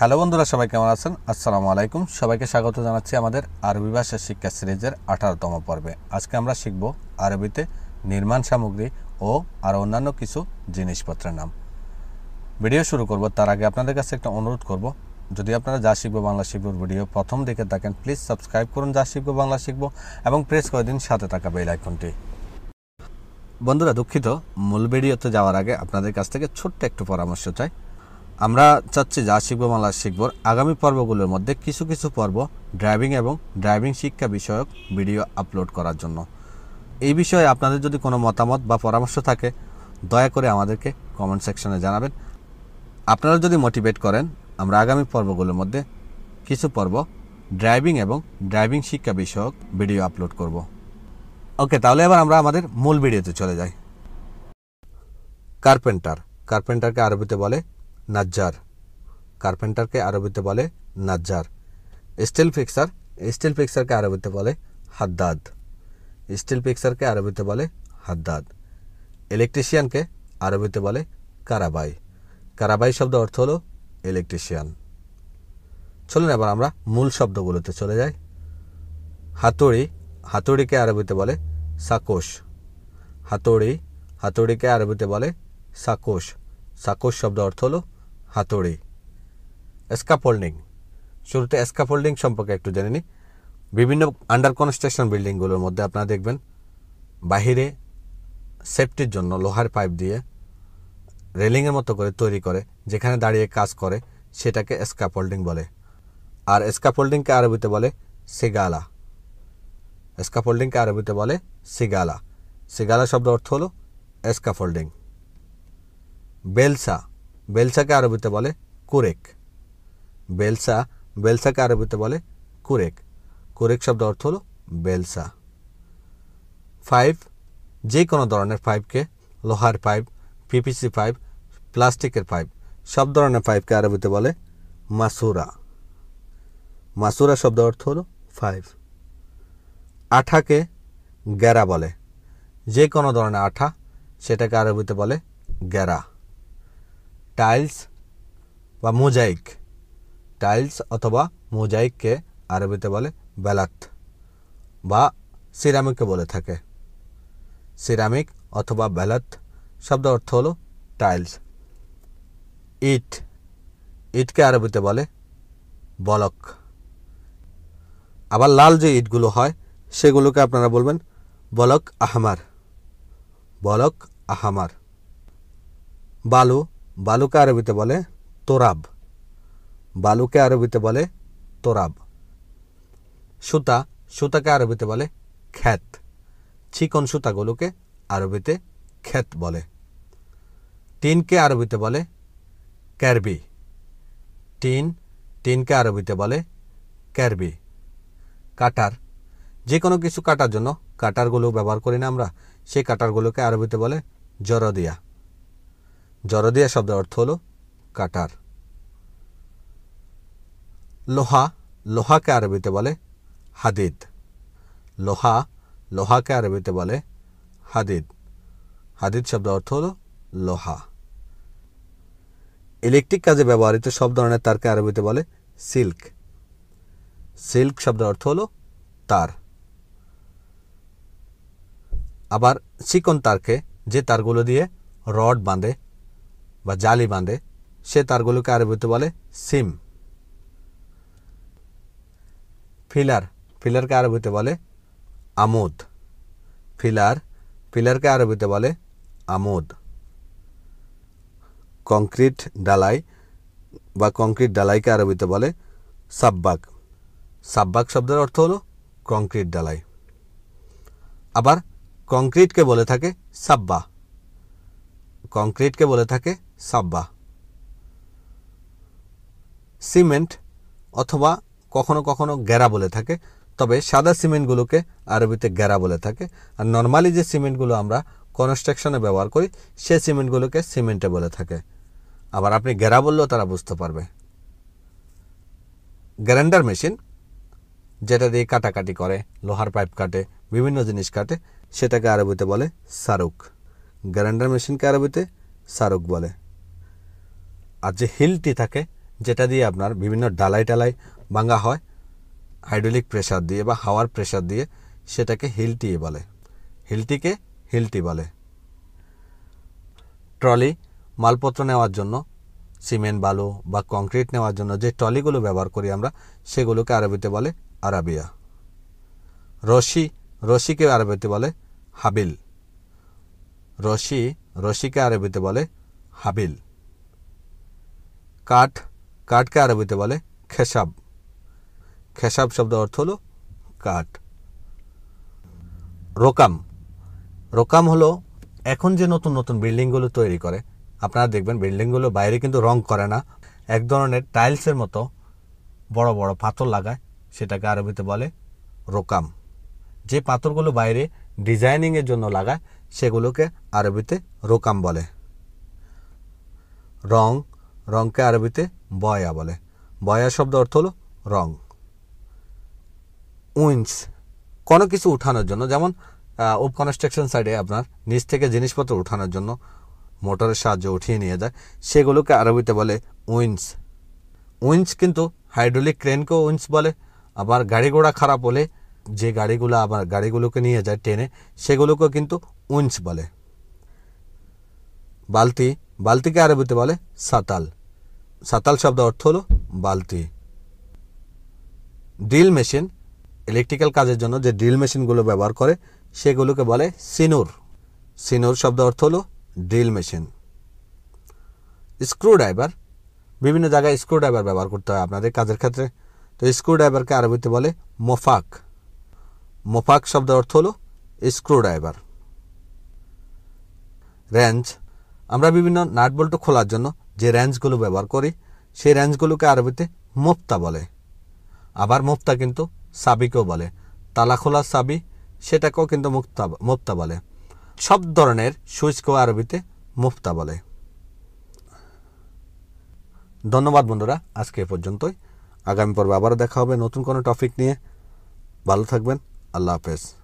hello বন্ধুরা সবাই কেমন আছেন আসসালামু আলাইকুম সবাইকে স্বাগত জানাচ্ছি আমাদের আরবি ভাষা শিক্ষা সিরিজের আঠারোতম পর্বে আজকে আমরা শিখব আরবিতে নির্মাণ সামগ্রী ও আর অন্যান্য কিছু জিনিসপত্রের নাম ভিডিও শুরু করব তার আগে আপনাদের কাছে একটা অনুরোধ করব যদি আপনারা যা শিখবো বাংলা শিখবর ভিডিও প্রথম দিকে থাকেন প্লিজ সাবস্ক্রাইব করুন যা শিখবো বাংলা শিখবো এবং প্রেস করে দিন সাথে থাকা বেল আইকনটি বন্ধুরা দুঃখিত মূল ভিডিওতে যাওয়ার আগে আপনাদের কাছ থেকে ছোট্ট একটু পরামর্শ চাই আমরা চাচ্ছি যা শিখবো বাংলা শিখবো আগামী পর্বগুলোর মধ্যে কিছু কিছু পর্ব ড্রাইভিং এবং ড্রাইভিং শিক্ষা বিষয়ক ভিডিও আপলোড করার জন্য এই বিষয়ে আপনাদের যদি কোনো মতামত বা পরামর্শ থাকে দয়া করে আমাদেরকে কমেন্ট সেকশনে জানাবেন আপনারা যদি মোটিভেট করেন আমরা আগামী পর্বগুলোর মধ্যে কিছু পর্ব ড্রাইভিং এবং ড্রাইভিং শিক্ষা বিষয়ক ভিডিও আপলোড করব ওকে তাহলে এবার আমরা আমাদের মূল ভিডিওতে চলে যাই কার্পেন্টার কার্পেন্টারকে আরবিতে বলে নাজ্জার কার্পেন্টারকে আরবিতে বলে নাজ্জার স্টিল ফিক্সার স্টিল ফিক্সারকে আরবিতে বলে হাদ্দাদ স্টিল ফিক্সারকে আরবিতে বলে হাদ্দাদ ইলেকট্রিশিয়ানকে আরবিতে বলে কারাবাই কারাবাই শব্দ অর্থ হলো ইলেকট্রিশিয়ান চলুন এবার আমরা মূল শব্দগুলোতে চলে যাই হাতুড়ি হাতুড়িকে আরবিতে বলে সাকোশ হাতুড়ি হাতুড়িকে আরবিতে বলে সাকোশ সাকোশ শব্দ অর্থ হলো হাতুড়ি এসকাফোল্ডিং শুরুতে এসকাফোল্ডিং সম্পর্কে একটু জেনে নিই বিভিন্ন আন্ডার কনস্ট্রাকশন বিল্ডিংগুলোর মধ্যে আপনারা দেখবেন বাহিরে সেফটির জন্য লোহার পাইপ দিয়ে রেলিংয়ের মতো করে তৈরি করে যেখানে দাঁড়িয়ে কাজ করে সেটাকে এসকাফোল্ডিং বলে আর এসকাফোল্ডিংকে আরবিতে বলে সিগালা এসকাফোল্ডিংকে আরবিতে বলে সিগালা সিগালা শব্দ অর্থ হলো স্কাফোল্ডিং বেলসা বেলসাকে আরবিতে বলে কুরেক বেলসা বেলসাকে আরবিতে বলে কুরেক কুরেক শব্দ অর্থ হলো বেলসা ফাইভ যে কোনো ধরনের পাইপকে লোহার পাইপ পিপিসি পাইপ প্লাস্টিকের পাইপ সব ধরনের পাইপকে আরবিতে বলে মাসুরা মাসুরা শব্দ অর্থ হলো ফাইভ আঠাকে গ্যারা বলে যে কোনো ধরনের আঠা সেটাকে আরবিতে বলে গ্যারা টাইলস বা মোজাইক টাইলস অথবা মোজাইককে আরবিতে বলে বেলাত বা সিরামিককে বলে থাকে সিরামিক অথবা বেলাত শব্দ অর্থ হলো টাইলস ইট ইটকে আরবিতে বলে বলক আবার লাল যে ইটগুলো হয় সেগুলোকে আপনারা বলবেন বলক আহমার বলক আহমার বালু বালুকে আরবিতে বলে তোরাব বালুকে আরবিতে বলে তোরাব সুতা সুতাকে আরবিতে বলে খ্যাত চিকন সুতাগুলোকে আরবিতে খ্যাত বলে টিনকে আরবিতে বলে ক্যারবি টিন টিনকে আরবিতে বলে ক্যারবি কাটার যে কোনো কিছু কাটার জন্য কাটারগুলো ব্যবহার করি না আমরা সেই কাটারগুলোকে আরবিতে বলে জরদিয়া জরদিয়া শব্দের অর্থ হল কাটার লোহা লোহাকে আরবিতে বলে হাদিদ লোহা লোহাকে আরবিতে বলে হাদিদ হাদিদ শব্দ অর্থ হল লোহা ইলেকট্রিক কাজে ব্যবহৃত সব ধরনের তারকে আরবিতে বলে সিল্ক সিল্ক শব্দের অর্থ হল তার আবার চিকন তারকে যে তারগুলো দিয়ে রড বাঁধে বা জালি বাঁধে সে তারগুলোকে আরবিতে বলে সিম ফিলার ফিলারকে আরবিতে বলে আমোদ ফিলার ফিলারকে আরবিতে বলে আমোদ কংক্রিট ডালাই বা কংক্রিট ডালাইকে আরবিতে বলে সাব্বাক সাব্বাক শব্দের অর্থ হলো কংক্রিট ডালাই আবার কংক্রিটকে বলে থাকে সাব্বা কংক্রিটকে বলে থাকে সাব্বা সিমেন্ট অথবা কখনো কখনো গ্যারা বলে থাকে তবে সাদা সিমেন্টগুলোকে আরবিতে গ্যারা বলে থাকে আর নর্মালি যে সিমেন্টগুলো আমরা কনস্ট্রাকশনে ব্যবহার করি সে সিমেন্টগুলোকে সিমেন্টে বলে থাকে আবার আপনি গ্যারা বললেও তারা বুঝতে পারবে গ্যারেন্ডার মেশিন যেটা দিয়ে কাটাকাটি করে লোহার পাইপ কাটে বিভিন্ন জিনিস কাটে সেটাকে আরবিতে বলে সারুক গ্যারেন্ডার মেশিনকে আরবিতে সারুক বলে আর যে হিলটি থাকে যেটা দিয়ে আপনার বিভিন্ন ডালাই টালাই ভাঙা হয় হাইড্রোলিক প্রেশার দিয়ে বা হাওয়ার প্রেশার দিয়ে সেটাকে হিলটি বলে হিলটিকে হিলটি বলে ট্রলি মালপত্র নেওয়ার জন্য সিমেন্ট বালু বা কংক্রিট নেওয়ার জন্য যে ট্রলিগুলো ব্যবহার করি আমরা সেগুলোকে আরবিতে বলে আরাবিয়া রশি রশিকে আরবিতে বলে হাবিল রশি রশিকে আরবিতে বলে হাবিল কাঠ কাঠকে আরবিতে বলে খেসাব খেসাব শব্দ অর্থ হলো কাঠ রোকাম রোকাম হলো এখন যে নতুন নতুন বিল্ডিংগুলো তৈরি করে আপনারা দেখবেন বিল্ডিংগুলো বাইরে কিন্তু রং করে না এক ধরনের টাইলসের মতো বড় বড় পাথর লাগায় সেটাকে আরবিতে বলে রোকাম যে পাথরগুলো বাইরে ডিজাইনিংয়ের জন্য লাগায় সেগুলোকে আরবিতে রোকাম বলে রং রঙকে আরবিতে বয়া বলে বয়া শব্দ অর্থ হলো রং উইন্স কোনো কিছু উঠানোর জন্য যেমন উপ কনস্ট্রাকশন সাইডে আপনার নিচ থেকে জিনিসপত্র উঠানোর জন্য মোটরের সাহায্যে উঠিয়ে নিয়ে যায় সেগুলোকে আরবিতে বলে উইন্স উইন্স কিন্তু হাইড্রোলিক ক্রেনকেও উইন্স বলে আবার গাড়ি ঘোড়া খারাপ হলে যে গাড়িগুলো আবার গাড়িগুলোকে নিয়ে যায় ট্রেনে সেগুলোকেও কিন্তু উইন্স বলে বালতি বালতিকে আরবিতে বলে সাতাল সাতাল শব্দ অর্থ হলো বালতি ড্রিল মেশিন ইলেকট্রিক্যাল কাজের জন্য যে ড্রিল মেশিনগুলো ব্যবহার করে সেগুলোকে বলে সিনুর সিনুর শব্দ অর্থ হলো ড্রিল মেশিন স্ক্রুড্রাইভার বিভিন্ন জায়গায় স্ক্রুড্রাইভার ব্যবহার করতে হয় আপনাদের কাজের ক্ষেত্রে তো স্ক্রুড্রাইভারকে আরবিতে বলে মোফাক মোফাক শব্দ অর্থ হলো স্ক্রুড্রাইভার রেঞ্জ আমরা বিভিন্ন নাটবল্ট খোলার জন্য যে রেঞ্জগুলো ব্যবহার করি সেই রেঞ্জগুলোকে আরবিতে মুফতা বলে আবার মুফতা কিন্তু সাবিকেও বলে তালা খোলা সাবি সেটাকেও কিন্তু মুক্তা মুফতা বলে সব ধরনের সুইচকেও আরবিতে মুফতা বলে ধন্যবাদ বন্ধুরা আজকে এ পর্যন্তই আগামী পর্বে আবারও দেখা হবে নতুন কোনো টপিক নিয়ে ভালো থাকবেন আল্লাহ হাফেজ